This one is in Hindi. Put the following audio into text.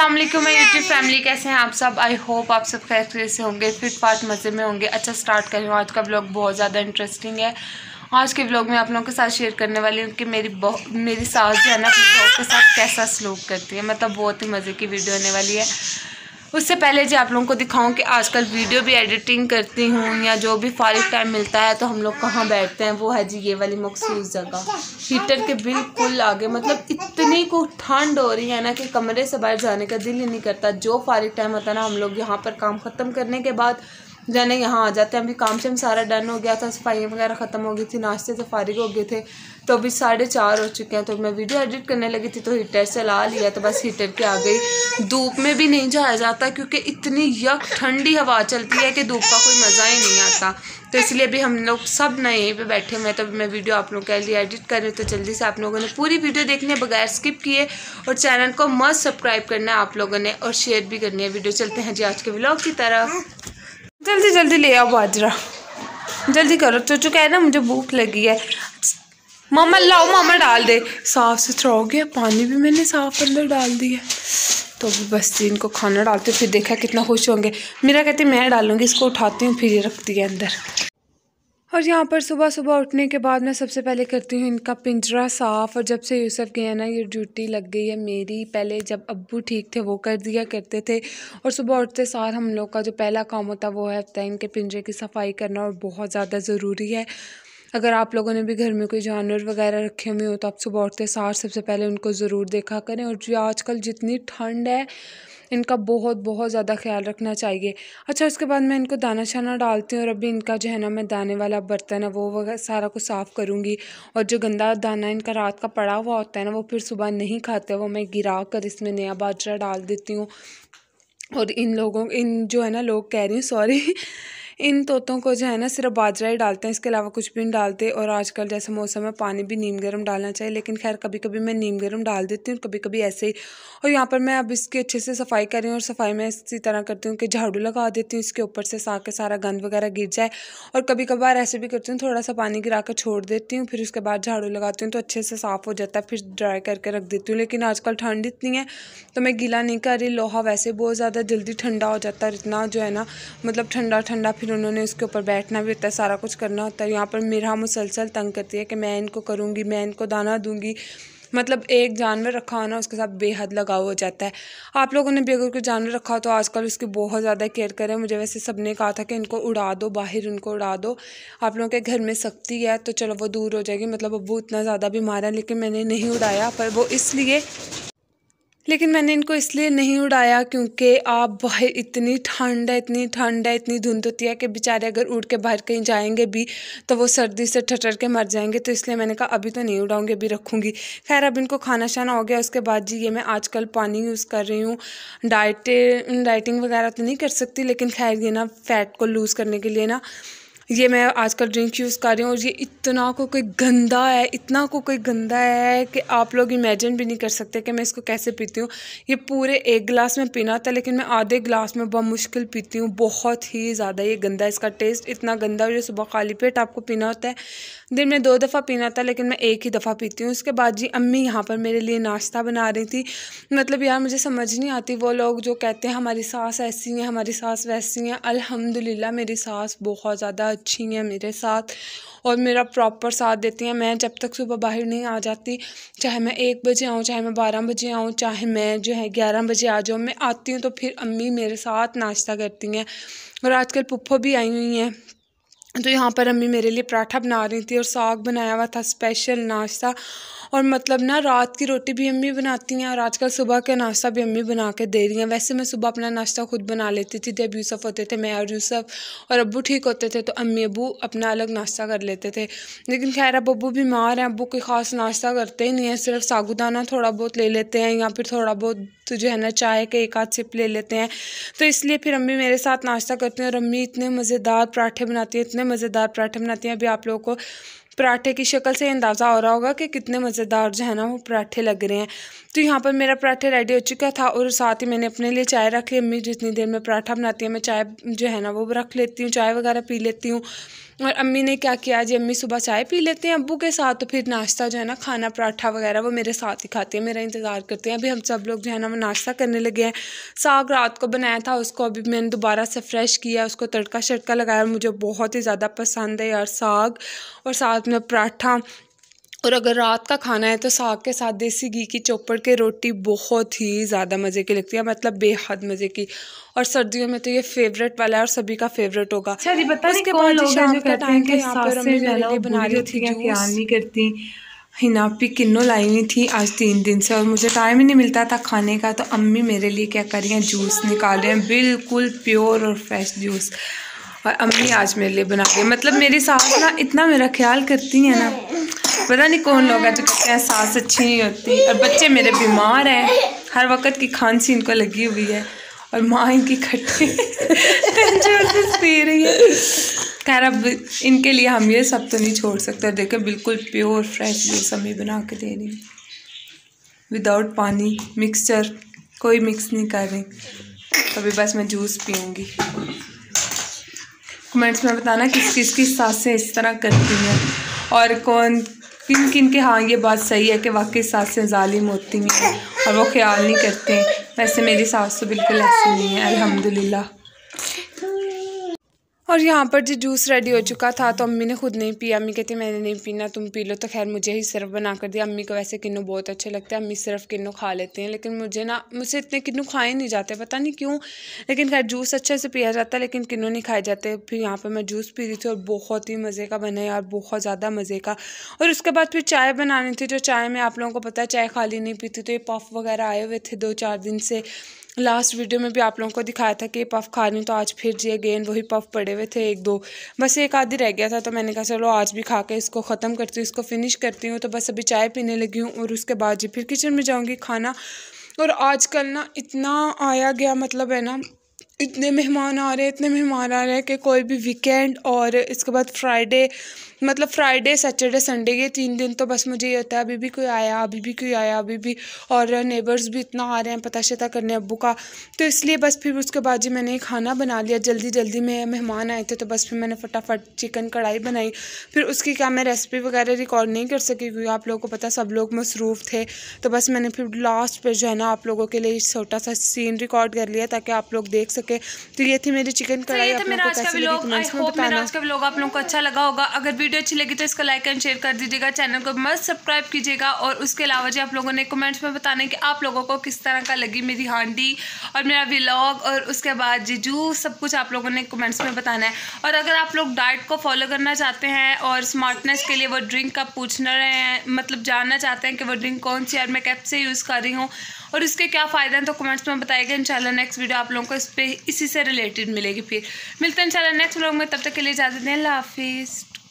असलम मैं यूट्यूब फैमिली कैसे हैं आप सब आई होप आप सब खैर खैर से होंगे फिट फाट मज़े में होंगे अच्छा स्टार्ट कर रही हूँ आज का ब्लॉग बहुत ज़्यादा इंटरेस्टिंग है आज के ब्लॉग में आप लोगों के साथ शेयर करने वाली हूँ कि मेरी मेरी सास जो है ना अपने बहू के साथ कैसा स्लोक करती है मतलब बहुत ही मज़े की वीडियो होने वाली है उससे पहले जी आप लोगों को दिखाऊं कि आजकल वीडियो भी एडिटिंग करती हूँ या जो भी फारिग टाइम मिलता है तो हम लोग कहाँ बैठते हैं वो है जी ये वाली मखसूस जगह हीटर के बिल्कुल आगे मतलब इतनी को ठंड हो रही है ना कि कमरे से बाहर जाने का दिल ही नहीं करता जो फारिग टाइम होता है ना हम लोग यहाँ पर काम ख़त्म करने के बाद जाने यहाँ आ जाते हैं अभी काम से हम सारा डन हो गया था सफाइयाँ वगैरह ख़त्म हो गई थी नाश्ते से फारिग हो गए थे तो अभी साढ़े चार हो चुके हैं तो मैं वीडियो एडिट करने लगी थी तो हीटर से ला लिया तो बस हीटर के आ गई धूप में भी नहीं जाया जाता क्योंकि इतनी यक ठंडी हवा चलती है कि धूप का कोई मज़ा ही नहीं आता तो इसलिए अभी हम लोग सब नए यहीं पर बैठे हुए हैं तो मैं वीडियो आप लोग के लिए एडिट कर रही हूँ तो जल्दी से आप लोगों ने पूरी वीडियो देखने बगैर स्किप किए और चैनल को मस्त सब्सक्राइब करना है आप लोगों ने और शेयर भी करनी है वीडियो चलते हैं जी आज के ब्लॉग की तरफ जल्दी जल्दी ले आओ बाजरा जल्दी करो चुका तो है ना मुझे भूख लगी है मामा लाओ मामा डाल दे साफ़ सुथरा हो गया पानी भी मैंने साफ अंदर डाल दिया तो अभी बस इनको खाना डालते फिर देखा कितना खुश होंगे मेरा कहते मैं डालूँगी इसको उठाती हूँ फिर ये रखती है अंदर और यहाँ पर सुबह सुबह उठने के बाद मैं सबसे पहले करती हूँ इनका पिंजरा साफ़ और जब से यूसुफ गए ना ये ड्यूटी लग गई है मेरी पहले जब अब्बू ठीक थे वो कर दिया करते थे और सुबह उठते सार हम लोग का जो पहला काम होता वो है इनके पिंजरे की सफाई करना और बहुत ज़्यादा ज़रूरी है अगर आप लोगों ने भी घर में कोई जानवर वगैरह रखे हुए हो तो आप सुबह उठते सार सबसे पहले उनको ज़रूर देखा करें और जो आजकल जितनी ठंड है इनका बहुत बहुत ज़्यादा ख्याल रखना चाहिए अच्छा उसके बाद मैं इनको दाना छाना डालती हूँ और अभी इनका जो है ना मैं दाने वाला बर्तन है वो वगैरह सारा कुछ साफ़ करूँगी और जो गंदा दाना इनका रात का पड़ा हुआ होता है ना वो फिर सुबह नहीं खाते वो मैं गिरा कर इसमें नया बाजरा डाल देती हूँ और इन लोगों इन जो है ना लोग कह रही हूँ सॉरी इन तोतों को जो है ना सिर्फ बाजरा ही डालते हैं इसके अलावा कुछ भी नहीं डालते और आजकल जैसे मौसम है पानी भी नीम गर्म डालना चाहिए लेकिन खैर कभी कभी मैं नीम गर्म डाल देती हूँ कभी कभी ऐसे ही और यहाँ पर मैं अब इसकी अच्छे से सफाई कर रही हूँ और सफाई मैं इसी तरह करती हूँ कि झाड़ू लगा देती हूँ इसके ऊपर से सा के सारा गंद वगैरह गिर जाए और कभी कभार ऐसे भी करती हूँ थोड़ा सा पानी गिरा कर छोड़ देती हूँ फिर उसके बाद झाड़ू लगाती हूँ तो अच्छे से साफ़ हो जाता है फिर ड्राई करके रख देती हूँ लेकिन आजकल ठंड इतनी है तो मैं गीला नहीं कर रही लोहा वैसे बहुत ज़्यादा जल्दी ठंडा हो जाता है इतना जो है ना मतलब ठंडा ठंडा फिर उन्होंने उसके ऊपर बैठना भी होता है सारा कुछ करना होता है यहाँ पर मेरा मुसलसल तंग करती है कि मैं इनको करूँगी मैं इनको दाना दूँगी मतलब एक जानवर रखा होना उसके साथ बेहद लगाव हो जाता है आप लोगों ने भी अगर कोई जानवर रखा हो तो आजकल उसकी बहुत ज़्यादा केयर करें मुझे वैसे सब ने कहा था कि इनको उड़ा दो बाहर उनको उड़ा दो आप लोगों के घर में सख्ती है तो चलो वो दूर हो जाएगी मतलब वो इतना ज़्यादा बीमार है लेकिन मैंने नहीं उड़ाया पर वो इसलिए लेकिन मैंने इनको इसलिए नहीं उड़ाया क्योंकि आप भाई इतनी ठंड है इतनी ठंड है इतनी धुंध होती है कि बेचारे अगर उड़ के बाहर कहीं जाएंगे भी तो वो सर्दी से ठटर के मर जाएंगे तो इसलिए मैंने कहा अभी तो नहीं उड़ाऊंगी अभी रखूँगी खैर अब इनको खाना शाना हो गया उसके बाद जी ये मैं आजकल पानी यूज़ कर रही हूँ डाइटे डाइटिंग वगैरह तो नहीं कर सकती लेकिन खैर ये ना फैट को लूज़ करने के लिए ना ये मैं आजकल ड्रिंक यूज़ कर रही हूँ और ये इतना को कोई गंदा है इतना को कोई गंदा है कि आप लोग इमेजिन भी नहीं कर सकते कि मैं इसको कैसे पीती हूँ ये पूरे एक गिलास में पीना था लेकिन मैं आधे गिलास में बहुत मुश्किल पीती हूँ बहुत ही ज़्यादा ये गंदा है इसका टेस्ट इतना गंदा और ये सुबह खाली पेट आपको पीना होता है दिन में दो दफ़ा पीना था लेकिन मैं एक ही दफ़ा पीती हूँ उसके बाद जी अम्मी यहाँ पर मेरे लिए नाश्ता बना रही थी मतलब यार मुझे समझ नहीं आती वो लोग जो कहते हैं हमारी सास ऐसी हैं हमारी सास वैसी हैं अल्हम्दुलिल्लाह मेरी सास बहुत ज़्यादा अच्छी हैं मेरे साथ और मेरा प्रॉपर साथ देती हैं मैं जब तक सुबह बाहर नहीं आ जाती चाहे मैं एक बजे आऊँ चाहे मैं बारह बजे आऊँ चाहे मैं जो है ग्यारह बजे आ जाऊँ मैं आती हूँ तो फिर अम्मी मेरे साथ नाश्ता करती हैं और आजकल पुप्पो भी आई हुई हैं तो यहाँ पर अम्मी मेरे लिए पराठा बना रही थी और साग बनाया हुआ था स्पेशल नाश्ता और मतलब ना रात की रोटी भी अम्मी बनाती हैं और आजकल सुबह का नाश्ता भी अम्मी बना के दे रही हैं वैसे मैं सुबह अपना नाश्ता खुद बना लेती थी जब यूसफ होते थे मैं और यूसफ और अबू ठीक होते थे तो अम्मी अबू अपना अलग नाश्ता कर लेते थे लेकिन खैर अब अबू बीमार हैं अबू कोई ख़ास नाश्ता करते ही नहीं है सिर्फ सागुदाना थोड़ा बहुत ले लेते हैं या फिर थोड़ा बहुत तो जो है ना चाय का एक आध सिप ले लेते हैं तो इसलिए फिर अम्मी मेरे साथ नाश्ता करती हैं और अम्मी इतने मज़ेदार पराठे बनाती हैं इतने मज़ेदार पराठे बनाती हैं अभी आप लोगों को पराठे की शक्ल से अंदाज़ा हो रहा होगा कि कितने मज़ेदार जो है ना वो पराठे लग रहे हैं तो यहाँ पर मेरा पराठा रेडी हो चुका था और साथ ही मैंने अपने लिए चाय रख ली अम्मी जितनी देर में पराठा बनाती है मैं चाय जो है ना वो रख लेती हूँ चाय वगैरह पी लेती हूँ और अम्मी ने क्या किया जी अम्मी सुबह चाय पी लेते हैं अबू के साथ तो फिर नाश्ता जो है ना खाना पराठा वगैरह वो मेरे साथ ही खाते हैं मेरा इंतज़ार करते हैं अभी हम सब लोग जो है ना वो नाश्ता करने लगे हैं साग रात को बनाया था उसको अभी मैंने दोबारा से फ्रेश किया उसको तड़का शड़का लगाया मुझे बहुत ही ज़्यादा पसंद है यार साग और साग साथ में पराठा और अगर रात का खाना है तो साग के साथ देसी घी की चौपड़ के रोटी बहुत ही ज़्यादा मज़े की लगती है मतलब बेहद मज़े की और सर्दियों में तो ये फेवरेट वाला है और सभी का फेवरेट होगा अच्छा उसके बाद बना रही थी नहीं करती हिनापी किन्नो लाई हुई थी आज तीन दिन से और मुझे टाइम ही नहीं मिलता था खाने का तो अम्मी मेरे लिए क्या कर रही हैं जूस निकाल रहे हैं बिल्कुल प्योर और फ्रेश जूस और अम्मी आज मेरे लिए बना रही मतलब मेरी सास ना इतना मेरा ख्याल करती है ना पता नहीं कौन लोग हैं जो कहते हैं सास अच्छी नहीं होती और बच्चे मेरे बीमार हैं हर वक्त की खांसी इनको लगी हुई है और माँ इनकी खट्टी पी रही है खैर अब इनके लिए हम ये सब तो नहीं छोड़ सकते देखें बिल्कुल प्योर फ्रेश जूस अम्मी ही बना के दे रही विदाउट पानी मिक्सचर कोई मिक्स नहीं कर रही अभी बस मैं जूस पीऊँगी कमेंट्स में बताना किस किस की सासें इस तरह करती हैं और कौन किन किन के हाँ ये बात सही है कि वाकई सासें ालिम होती हैं और वो ख्याल नहीं करते वैसे मेरी सास तो बिल्कुल ऐसी नहीं है अलहमदिल्ला और यहाँ पर जो जूस रेडी हो चुका था तो अम्मी ने खुद नहीं पिया अम्मी कहती मैंने नहीं पीना तुम पी लो तो खैर मुझे ही सिर्फ बना कर दिया अम्मी को वैसे किन्नू बहुत अच्छे लगते हैं अम्मी सिर्फ किन्नू खा लेते हैं लेकिन मुझे ना मुझसे इतने किन्नू खाए नहीं जाते पता नहीं क्यों लेकिन खैर जूस अच्छे से पिया जाता है लेकिन किन्नू नहीं खाए जाते फिर यहाँ पर मैं जूस पी रही थी और बहुत ही मज़े का बना यार बहुत ज़्यादा मज़े का और उसके बाद फिर चाय बनानी थी जो चाय में आप लोगों को पता है चाय खाली नहीं पीती तो ये पफ वगैरह आए हुए थे दो चार दिन से लास्ट वीडियो में भी आप लोगों को दिखाया था कि ये पफ खा रही तो आज फिर जी अगेन वही पफ पड़े हुए थे एक दो बस एक आधी रह गया था तो मैंने कहा चलो आज भी खा के इसको ख़त्म करती हूँ इसको फिनिश करती हूँ तो बस अभी चाय पीने लगी हूँ और उसके बाद जी फिर किचन में जाऊँगी खाना और आजकल ना इतना आया गया मतलब है ना इतने मेहमान आ रहे हैं इतने मेहमान आ रहे हैं कि कोई भी वीकेंड और इसके बाद फ्राइडे मतलब फ्राइडे सैटरडे संडे ये तीन दिन तो बस मुझे ये होता है अभी भी कोई आया अभी भी कोई आया अभी भी और नेबर्स भी इतना आ रहे हैं पता शता करने अबू का तो इसलिए बस फिर उसके बाद जी मैंने खाना बना लिया जल्दी जल्दी में मेहमान आए थे तो बस फिर मैंने फटाफट चिकन कढ़ाई बनाई फिर उसकी क्या मैं रेसिपी वगैरह रिकॉर्ड नहीं कर सकी क्योंकि आप लोगों को पता सब लोग मसरूफ़ थे तो बस मैंने फिर लास्ट पर जो है ना आप लोगों के लिए छोटा सा सीन रिकॉर्ड कर लिया ताकि आप लोग देख सकें सके तो ये थी मेरी चिकन तो कढ़ाई आप लोगों को लगी कमेंट्स में बताना आज का व्लॉग आप लोगों को अच्छा लगा होगा अगर वीडियो अच्छी लगी तो इसको लाइक एंड शेयर कर दीजिएगा चैनल को मस्त सब्सक्राइब कीजिएगा और उसके अलावा जी आप लोगों ने कमेंट्स में बताना कि आप लोगों को किस तरह का लगी मेरी हांडी और मेरा व्लॉग और उसके बाद जी सब कुछ आप लोगों ने कमेंट्स में बताना है और अगर आप लोग डाइट को फॉलो करना चाहते हैं और स्मार्टनेस के लिए वो ड्रिंक का पूछना रहे हैं मतलब जानना चाहते हैं कि वो ड्रिंक कौन सी है और मैं कैब से यूज़ कर रही हूँ और इसके क्या फ़ायदे हैं तो कमेंट्स में बताएगा इंशाल्लाह नेक्स्ट वीडियो आप लोगों को इस पर इसी से रिलेटेड मिलेगी फिर मिलते हैं इंशाल्लाह नेक्स्ट ब्लॉग में तब तक के लिए जाते हैं अल्लाह हाफिज़